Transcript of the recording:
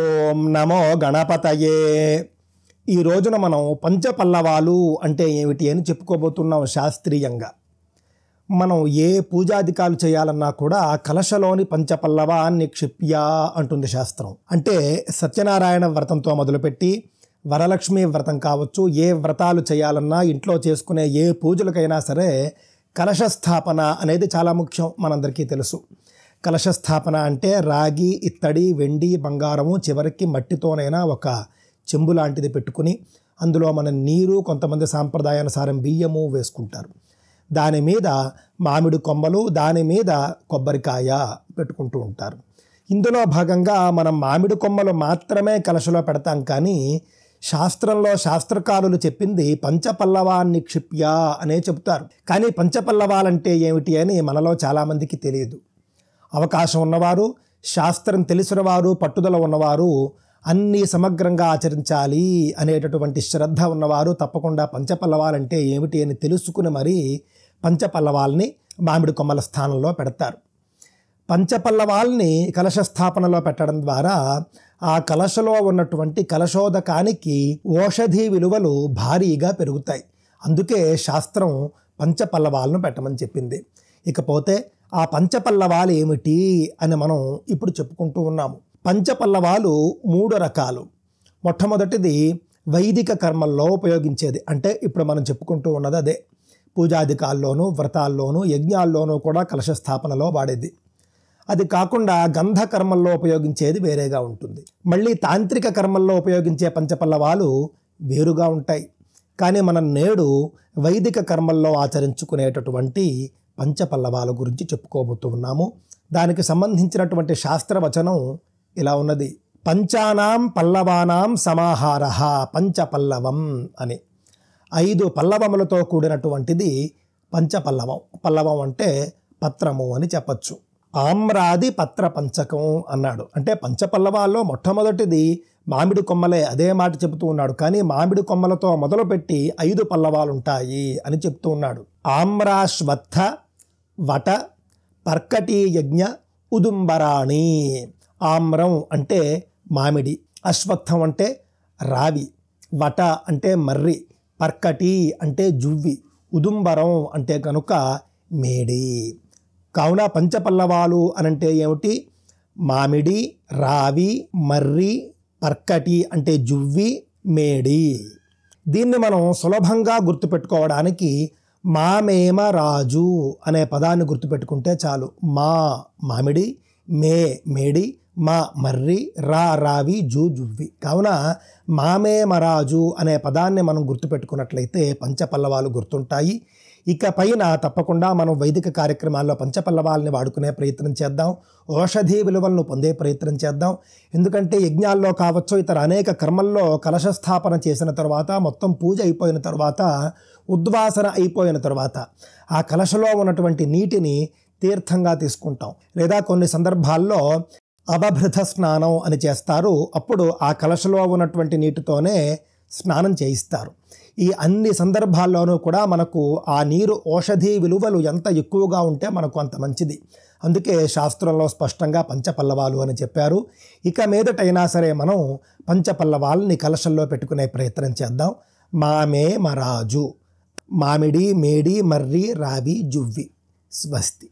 ఓం నమో గణపతయే ఈ రోజున మనం పంచపల్లవాలు అంటే ఏమిటి అని చెప్పుకోబోతున్నాం శాస్త్రీయంగా మనం ఏ పూజాధికాలు చేయాలన్నా కూడా కలశలోని పంచపల్లవాన్ని క్షిప్యా అంటుంది శాస్త్రం అంటే సత్యనారాయణ వ్రతంతో మొదలుపెట్టి వరలక్ష్మి వ్రతం కావచ్చు ఏ వ్రతాలు చేయాలన్నా ఇంట్లో చేసుకునే ఏ పూజలకైనా సరే కలశ స్థాపన అనేది చాలా ముఖ్యం మనందరికీ తెలుసు కలశస్థాపన అంటే రాగి ఇత్తడి వెండి బంగారము చివరికి మట్టితోనైనా ఒక చెంబు లాంటిది పెట్టుకుని అందులో మన నీరు కొంతమంది సాంప్రదాయానుసారం బియ్యము వేసుకుంటారు దాని మీద మామిడి కొమ్మలు దాని మీద కొబ్బరికాయ పెట్టుకుంటూ ఉంటారు ఇందులో భాగంగా మనం మామిడి కొమ్మలు మాత్రమే కలశలో పెడతాం కానీ శాస్త్రంలో శాస్త్రకారులు చెప్పింది పంచపల్లవాన్ని క్షిప్య అనే చెబుతారు కానీ పంచపల్లవాలంటే ఏమిటి అని మనలో చాలామందికి తెలియదు అవకాశం ఉన్నవారు శాస్త్రం తెలిసిన వారు పట్టుదల ఉన్నవారు అన్నీ సమగ్రంగా ఆచరించాలి అనేటటువంటి శ్రద్ధ ఉన్నవారు తప్పకుండా పంచపల్లవాలంటే ఏమిటి అని తెలుసుకుని మరీ పంచపల్లవాల్ని మామిడి కొమ్మల స్థానంలో పెడతారు పంచపల్లవాల్ని కలశస్థాపనలో పెట్టడం ద్వారా ఆ కలశలో ఉన్నటువంటి కలశోదకానికి ఓషధి విలువలు భారీగా పెరుగుతాయి అందుకే శాస్త్రం పంచపల్లవాలను పెట్టమని చెప్పింది ఇకపోతే ఆ పంచపల్లవాలు ఏమిటి అని మనం ఇప్పుడు చెప్పుకుంటూ ఉన్నాము పంచపల్లవాలు మూడు రకాలు మొట్టమొదటిది వైదిక కర్మల్లో ఉపయోగించేది అంటే ఇప్పుడు మనం చెప్పుకుంటూ ఉన్నది అదే పూజాధికాల్లోనూ వ్రతాల్లోనూ యజ్ఞాల్లోనూ కూడా కలశస్థాపనలో వాడేది అది కాకుండా గంధ కర్మల్లో ఉపయోగించేది వేరేగా ఉంటుంది మళ్ళీ తాంత్రిక కర్మల్లో ఉపయోగించే పంచపల్లవాలు వేరుగా ఉంటాయి కానీ మనం నేడు వైదిక కర్మల్లో ఆచరించుకునేటటువంటి పంచపల్లవాల గురించి చెప్పుకోబోతూ ఉన్నాము దానికి సంబంధించినటువంటి శాస్త్రవచనం ఇలా ఉన్నది పంచానాం పల్లవానాం సమాహార పంచపల్లవం అని ఐదు పల్లవములతో కూడినటువంటిది పంచపల్లవం పల్లవం అంటే పత్రము అని చెప్పచ్చు ఆమ్రాది పత్ర పంచకం అన్నాడు అంటే పంచపల్లవాల్లో మొట్టమొదటిది మామిడి కొమ్మలే అదే మాట చెబుతూ ఉన్నాడు కానీ మామిడి కొమ్మలతో మొదలుపెట్టి ఐదు పల్లవాలుంటాయి అని చెప్తూ ఉన్నాడు ఆమ్రాశ్వత్థ వట పర్కటి యజ్ఞ ఉదుంబరాణి ఆమ్రం అంటే మామిడి అశ్వత్థం అంటే రావి వట అంటే మర్రి పర్కటి అంటే జువ్వి ఉదుంబరం అంటే కనుక మేడి కావున పంచపల్లవాలు అనంటే ఏమిటి మామిడి రావి మర్రి పర్కటి అంటే జువ్వి మేడి దీన్ని మనం సులభంగా గుర్తుపెట్టుకోవడానికి మామేమ రాజు అనే పదాన్ని గుర్తుపెట్టుకుంటే చాలు మా మామిడి మే మేడి మా మర్రి రా రావి జూ జువ్వి కావున మామే మరాజు అనే పదాన్ని మనం గుర్తుపెట్టుకున్నట్లయితే పంచపల్లవాలు గుర్తుంటాయి ఇక పైన తప్పకుండా మనం వైదిక కార్యక్రమాల్లో పంచపల్లవాల్ని వాడుకునే ప్రయత్నం చేద్దాం ఔషధీ విలువలను పొందే ప్రయత్నం చేద్దాం ఎందుకంటే యజ్ఞాల్లో కావచ్చు ఇతర అనేక కర్మల్లో కలశస్థాపన చేసిన తర్వాత మొత్తం పూజ అయిపోయిన తర్వాత ఉద్వాసన అయిపోయిన తర్వాత ఆ కలశలో ఉన్నటువంటి నీటిని తీర్థంగా తీసుకుంటాం లేదా కొన్ని సందర్భాల్లో అభభృత స్నానం అని చేస్తారు అప్పుడు ఆ కలశలో ఉన్నటువంటి నీటితోనే స్నానం చేయిస్తారు ఈ అన్ని సందర్భాల్లోనూ కూడా మనకు ఆ నీరు ఔషధీ విలువలు ఎంత ఎక్కువగా ఉంటే మనకు అంత మంచిది అందుకే శాస్త్రంలో స్పష్టంగా పంచపల్లవాలు అని చెప్పారు ఇక మీదటైనా సరే మనం పంచపల్లవాలని కలశల్లో పెట్టుకునే ప్రయత్నం చేద్దాం మామే మరాజు మామిడి మేడి మర్రి రావి జువ్వి స్వస్తి